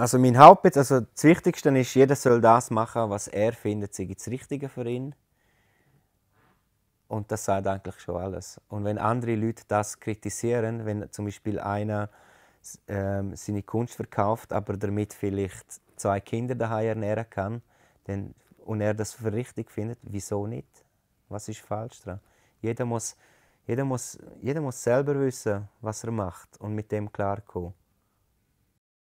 Also mein Hauptbitz, also das Wichtigste ist, jeder soll das machen, was er findet, sei das Richtige für ihn. Und das sagt eigentlich schon alles. Und wenn andere Leute das kritisieren, wenn zum Beispiel einer ähm, seine Kunst verkauft, aber damit vielleicht zwei Kinder daheim ernähren kann, dann, und er das für richtig findet, wieso nicht? Was ist falsch daran? Jeder muss, jeder muss, jeder muss selber wissen, was er macht und mit dem klarkommen.